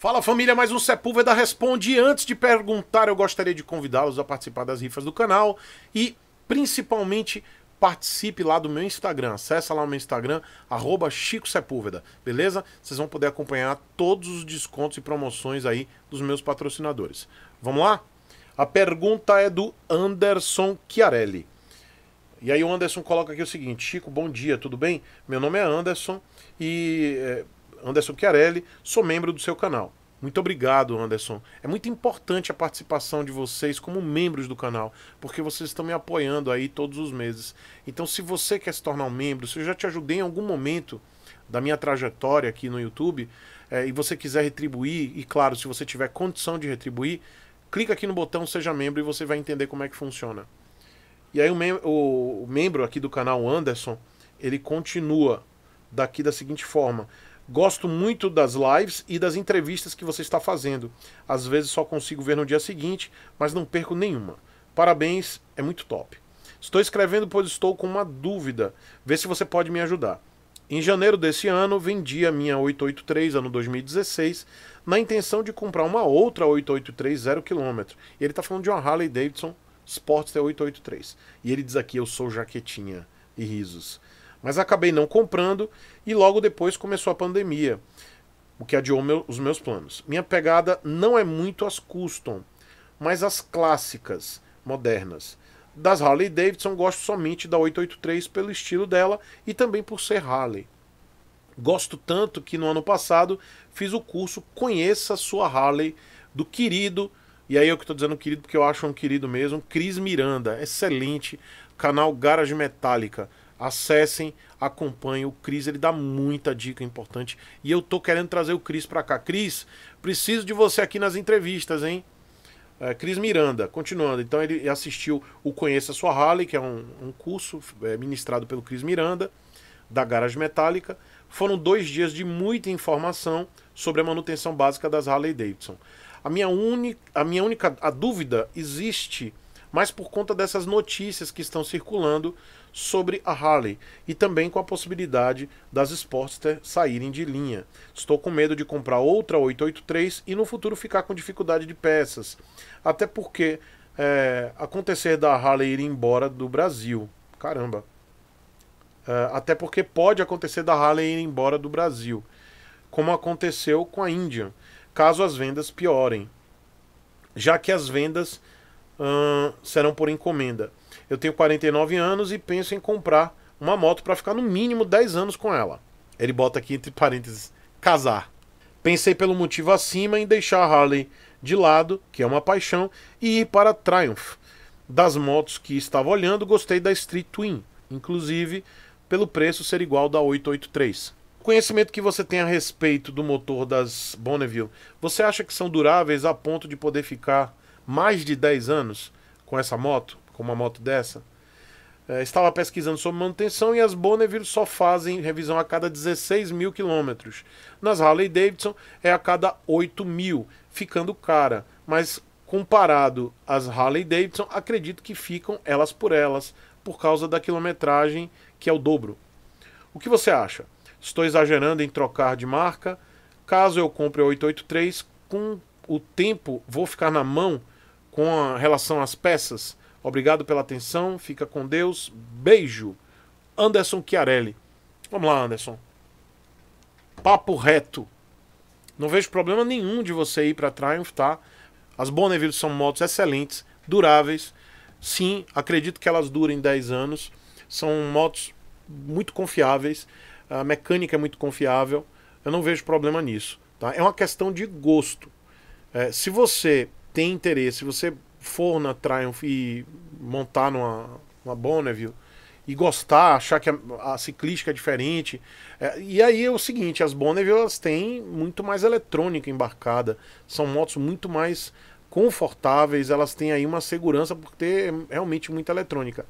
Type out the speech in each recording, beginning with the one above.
Fala família, mais um Sepúlveda Responde. Antes de perguntar, eu gostaria de convidá-los a participar das rifas do canal e principalmente participe lá do meu Instagram. Acesse lá o meu Instagram, arroba Chico Sepúlveda, beleza? Vocês vão poder acompanhar todos os descontos e promoções aí dos meus patrocinadores. Vamos lá? A pergunta é do Anderson Chiarelli. E aí o Anderson coloca aqui o seguinte: Chico, bom dia, tudo bem? Meu nome é Anderson e é, Anderson Chiarelli, sou membro do seu canal. Muito obrigado, Anderson. É muito importante a participação de vocês como membros do canal, porque vocês estão me apoiando aí todos os meses. Então, se você quer se tornar um membro, se eu já te ajudei em algum momento da minha trajetória aqui no YouTube, é, e você quiser retribuir, e claro, se você tiver condição de retribuir, clica aqui no botão Seja Membro e você vai entender como é que funciona. E aí o, mem o membro aqui do canal, Anderson, ele continua daqui da seguinte forma. Gosto muito das lives e das entrevistas que você está fazendo. Às vezes só consigo ver no dia seguinte, mas não perco nenhuma. Parabéns, é muito top. Estou escrevendo pois estou com uma dúvida. Vê se você pode me ajudar. Em janeiro desse ano, vendi a minha 883 ano 2016 na intenção de comprar uma outra 883 0 km. E ele está falando de uma Harley Davidson Sportster 883. E ele diz aqui: Eu sou jaquetinha e risos. Mas acabei não comprando e logo depois começou a pandemia, o que adiou meu, os meus planos. Minha pegada não é muito as custom, mas as clássicas, modernas. Das Harley Davidson gosto somente da 883 pelo estilo dela e também por ser Harley. Gosto tanto que no ano passado fiz o curso Conheça Sua Harley do querido, e aí eu que estou dizendo querido porque eu acho um querido mesmo, Cris Miranda, excelente, canal Garage Metálica acessem, acompanhem o Cris, ele dá muita dica importante. E eu tô querendo trazer o Cris para cá. Cris, preciso de você aqui nas entrevistas, hein? É, Cris Miranda, continuando. Então ele assistiu o Conheça Sua Harley, que é um, um curso é, ministrado pelo Cris Miranda, da Garage Metálica. Foram dois dias de muita informação sobre a manutenção básica das Harley Davidson. A minha, uni, a minha única a dúvida existe mas por conta dessas notícias que estão circulando sobre a Harley e também com a possibilidade das Sportster saírem de linha. Estou com medo de comprar outra 883 e no futuro ficar com dificuldade de peças, até porque é, acontecer da Harley ir embora do Brasil. Caramba! É, até porque pode acontecer da Harley ir embora do Brasil, como aconteceu com a Índia, caso as vendas piorem já que as vendas serão por encomenda. Eu tenho 49 anos e penso em comprar uma moto para ficar no mínimo 10 anos com ela. Ele bota aqui entre parênteses casar. Pensei pelo motivo acima em deixar a Harley de lado, que é uma paixão, e ir para a Triumph. Das motos que estava olhando, gostei da Street Twin, inclusive pelo preço ser igual da 883. conhecimento que você tem a respeito do motor das Bonneville, você acha que são duráveis a ponto de poder ficar mais de 10 anos com essa moto, com uma moto dessa, é, estava pesquisando sobre manutenção e as Bonneville só fazem revisão a cada 16 mil quilômetros. Nas Harley Davidson é a cada 8 mil, ficando cara. Mas comparado às Harley Davidson, acredito que ficam elas por elas, por causa da quilometragem que é o dobro. O que você acha? Estou exagerando em trocar de marca? Caso eu compre a 883, com o tempo vou ficar na mão com relação às peças. Obrigado pela atenção, fica com Deus, beijo. Anderson Chiarelli. Vamos lá, Anderson. Papo reto. Não vejo problema nenhum de você ir para Triumph, tá? As Bonneville são motos excelentes, duráveis. Sim, acredito que elas durem 10 anos. São motos muito confiáveis, a mecânica é muito confiável. Eu não vejo problema nisso, tá? É uma questão de gosto. É, se você tem interesse, se você for na Triumph e montar numa uma Bonneville e gostar, achar que a, a ciclística é diferente. É, e aí é o seguinte, as Bonneville elas têm muito mais eletrônica embarcada, são motos muito mais confortáveis, elas têm aí uma segurança por ter realmente muita eletrônica.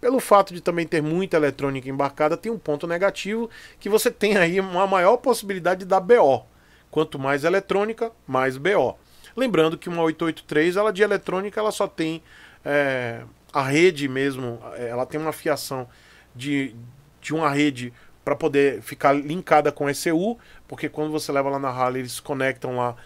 Pelo fato de também ter muita eletrônica embarcada, tem um ponto negativo que você tem aí uma maior possibilidade de dar BO. Quanto mais eletrônica, mais BO. Lembrando que uma 883, ela de eletrônica, ela só tem é, a rede mesmo, é, ela tem uma fiação de, de uma rede para poder ficar linkada com ECU, porque quando você leva lá na Harley, eles conectam lá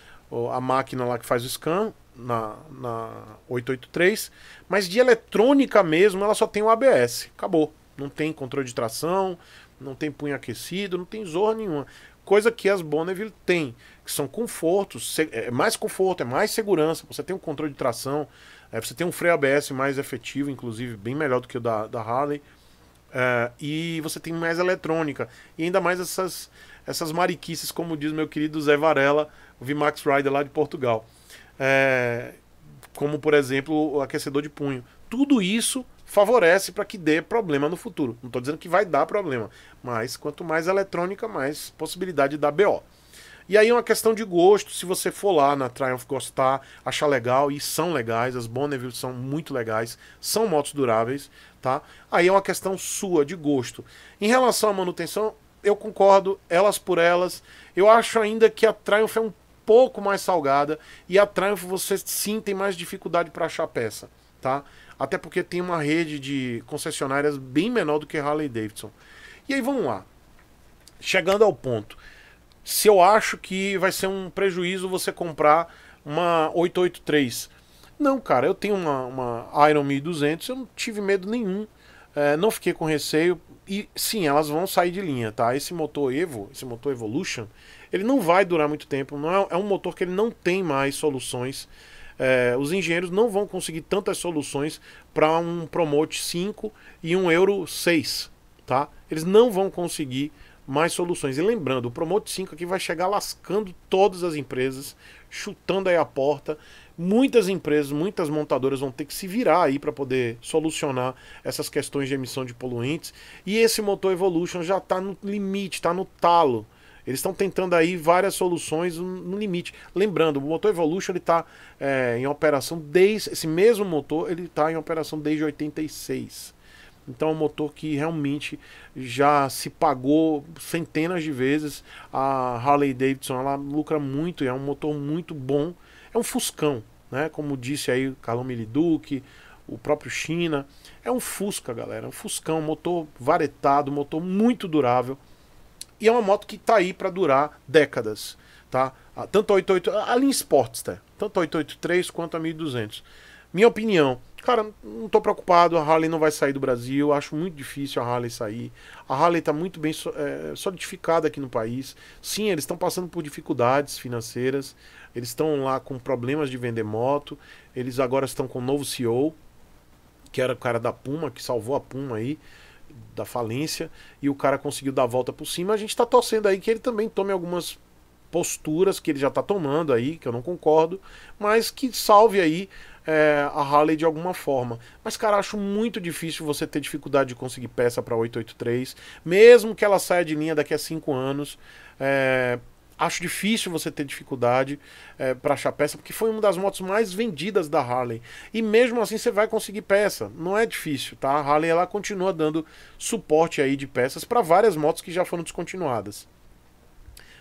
a máquina lá que faz o scan na, na 883, mas de eletrônica mesmo, ela só tem o ABS, acabou. Não tem controle de tração, não tem punho aquecido, não tem zorra nenhuma coisa que as Bonneville têm, que são confortos, é, é mais conforto, é mais segurança, você tem um controle de tração, é, você tem um freio ABS mais efetivo, inclusive bem melhor do que o da, da Harley, é, e você tem mais eletrônica, e ainda mais essas, essas mariquices, como diz meu querido Zé Varela, o VMAX Rider lá de Portugal. É, como, por exemplo, o aquecedor de punho. Tudo isso favorece para que dê problema no futuro. Não estou dizendo que vai dar problema, mas quanto mais eletrônica, mais possibilidade de dar BO. E aí é uma questão de gosto, se você for lá na Triumph gostar, achar legal, e são legais, as Bonneville são muito legais, são motos duráveis, tá? Aí é uma questão sua, de gosto. Em relação à manutenção, eu concordo, elas por elas, eu acho ainda que a Triumph é um pouco mais salgada, e a Triumph você sim tem mais dificuldade para achar peça, tá? Até porque tem uma rede de concessionárias bem menor do que Harley Davidson. E aí vamos lá. Chegando ao ponto. Se eu acho que vai ser um prejuízo você comprar uma 883. Não, cara, eu tenho uma, uma Iron 1200, eu não tive medo nenhum. É, não fiquei com receio. E sim, elas vão sair de linha, tá? Esse motor Evo, esse motor Evolution, ele não vai durar muito tempo. Não é, é um motor que ele não tem mais soluções é, os engenheiros não vão conseguir tantas soluções para um Promote 5 e um Euro 6, tá? Eles não vão conseguir mais soluções. E lembrando, o Promote 5 aqui vai chegar lascando todas as empresas, chutando aí a porta. Muitas empresas, muitas montadoras vão ter que se virar aí para poder solucionar essas questões de emissão de poluentes. E esse motor Evolution já está no limite, está no talo. Eles estão tentando aí várias soluções no limite. Lembrando, o motor Evolution ele está é, em operação desde. Esse mesmo motor ele está em operação desde 86. Então é um motor que realmente já se pagou centenas de vezes. A Harley Davidson ela lucra muito e é um motor muito bom. É um Fuscão, né? Como disse aí o Carlão Miliduque, o próprio China. É um Fusca, galera. É um Fuscão, motor varetado, motor muito durável. E é uma moto que tá aí para durar décadas, tá? Ah, tanto a 88, a linha Sportster, tanto a 883 quanto a 1200. Minha opinião, cara, não tô preocupado, a Harley não vai sair do Brasil, acho muito difícil a Harley sair. A Harley tá muito bem é, solidificada aqui no país. Sim, eles estão passando por dificuldades financeiras, eles estão lá com problemas de vender moto, eles agora estão com um novo CEO, que era o cara da Puma, que salvou a Puma aí da falência e o cara conseguiu dar a volta por cima. A gente está torcendo aí que ele também tome algumas posturas que ele já está tomando aí, que eu não concordo, mas que salve aí é, a Harley de alguma forma. Mas, cara, acho muito difícil você ter dificuldade de conseguir peça para 883, mesmo que ela saia de linha daqui a 5 anos. É, Acho difícil você ter dificuldade é, eh, para achar peça, porque foi uma das motos mais vendidas da Harley. E mesmo assim você vai conseguir peça. Não é difícil, tá? A Harley ela continua dando suporte aí de peças para várias motos que já foram descontinuadas.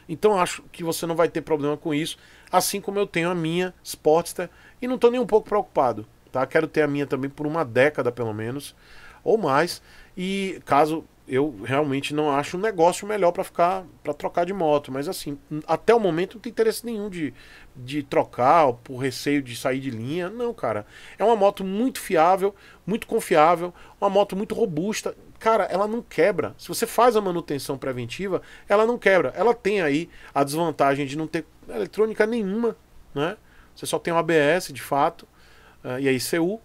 Então acho que você não vai ter problema com isso, assim como eu tenho a minha Sportster e não estou nem um pouco preocupado, tá? Quero ter a minha também por uma década pelo menos ou mais. E caso eu realmente não acho um negócio melhor para ficar para trocar de moto, mas assim, até o momento não tem interesse nenhum de, de trocar, por receio de sair de linha. Não, cara. É uma moto muito fiável, muito confiável, uma moto muito robusta. Cara, ela não quebra. Se você faz a manutenção preventiva, ela não quebra. Ela tem aí a desvantagem de não ter eletrônica nenhuma, né? Você só tem o ABS, de fato, eh, e a ICU,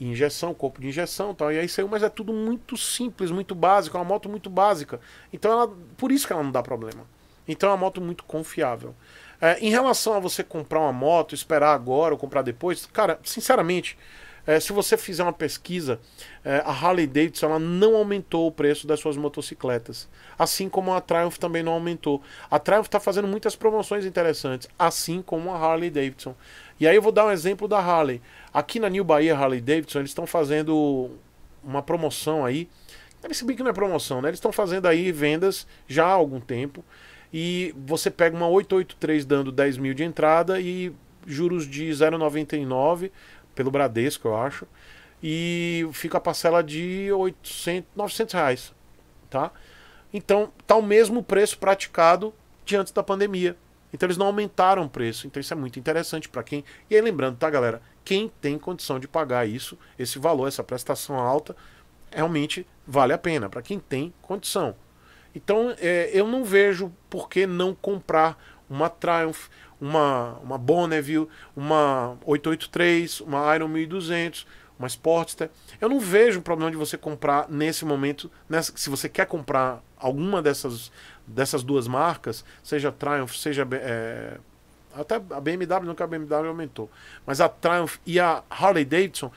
injeção, corpo de injeção tal. E aí saiu, mas é tudo muito simples, muito básico, é uma moto muito básica. Então ela. Por isso que ela não dá problema. Então é uma moto muito confiável. É, em relação a você comprar uma moto, esperar agora ou comprar depois, cara, sinceramente, é, se você fizer uma pesquisa, é, a Harley Davidson ela não aumentou o preço das suas motocicletas. Assim como a Triumph também não aumentou. A Triumph está fazendo muitas promoções interessantes, assim como a Harley Davidson. E aí eu vou dar um exemplo da Harley. Aqui na New Bahia Harley Davidson, eles estão fazendo uma promoção aí. Se bem que não é promoção, né? Eles estão fazendo aí vendas já há algum tempo. E você pega uma 883 dando 10 mil de entrada e juros de 0,99 pelo Bradesco, eu acho. E fica a parcela de 800, 900 reais, tá? Então, tá o mesmo preço praticado diante da pandemia. Então eles não aumentaram o preço. Então isso é muito interessante para quem. E aí lembrando, tá, galera? Quem tem condição de pagar isso, esse valor, essa prestação alta, realmente vale a pena para quem tem condição. Então é, eu não vejo por que não comprar uma Triumph, uma, uma Bonneville, uma 883, uma Iron 1200, uma Sportster. Eu não vejo problema de você comprar nesse momento, nessa, se você quer comprar alguma dessas, dessas duas marcas, seja Triumph, seja. É, até a BMW, nunca a BMW aumentou. Mas a Triumph e a Harley Davidson,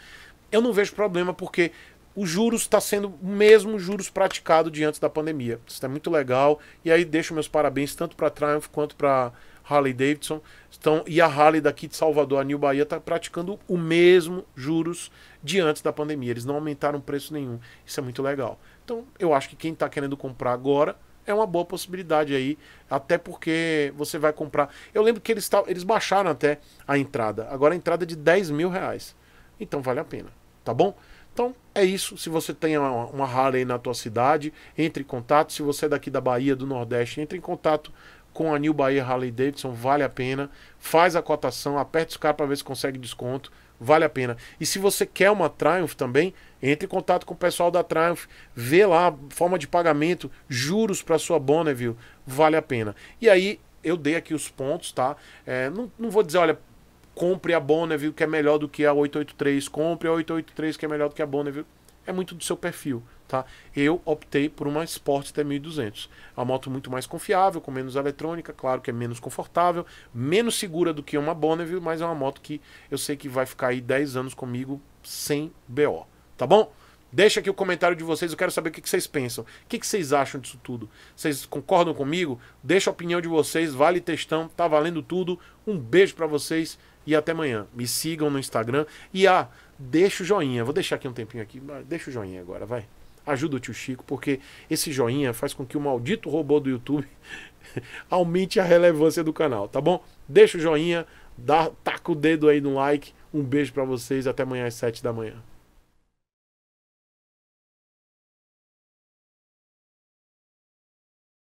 eu não vejo problema porque os juros está sendo o mesmo juros praticado diante da pandemia. Isso é muito legal. E aí deixo meus parabéns tanto para a Triumph quanto para Harley Davidson, estão, e a Harley daqui de Salvador, a New Bahia, está praticando o mesmo juros de antes da pandemia. Eles não aumentaram preço nenhum. Isso é muito legal. Então, eu acho que quem está querendo comprar agora é uma boa possibilidade aí, até porque você vai comprar. Eu lembro que eles, eles baixaram até a entrada. Agora a entrada é de 10 mil reais. Então vale a pena, tá bom? Então é isso. Se você tem uma, uma Harley na tua cidade, entre em contato. Se você é daqui da Bahia, do Nordeste, entre em contato com a New Bahia Harley Davidson, vale a pena. Faz a cotação, aperta os caras para ver se consegue desconto, vale a pena. E se você quer uma Triumph também, entre em contato com o pessoal da Triumph, vê lá forma de pagamento, juros para sua Bonneville, vale a pena. E aí eu dei aqui os pontos, tá? É, não, não vou dizer, olha, compre a Bonneville que é melhor do que a 883, compre a 883 que é melhor do que a Bonneville é muito do seu perfil. Tá? Eu optei por uma Sport T1200. É uma moto muito mais confiável, com menos eletrônica, claro que é menos confortável, menos segura do que uma Bonneville, mas é uma moto que eu sei que vai ficar aí 10 anos comigo sem BO, tá bom? Deixa aqui o comentário de vocês, eu quero saber o que vocês pensam. O que vocês acham disso tudo? Vocês concordam comigo? Deixa a opinião de vocês, vale testão. tá valendo tudo. Um beijo para vocês e até amanhã. Me sigam no Instagram. E ah, deixa o joinha. Vou deixar aqui um tempinho aqui. Deixa o joinha agora, vai. Ajuda o tio Chico, porque esse joinha faz com que o maldito robô do YouTube aumente a relevância do canal, tá bom? Deixa o joinha, dá, taca o dedo aí no like. Um beijo para vocês, até amanhã às 7 da manhã.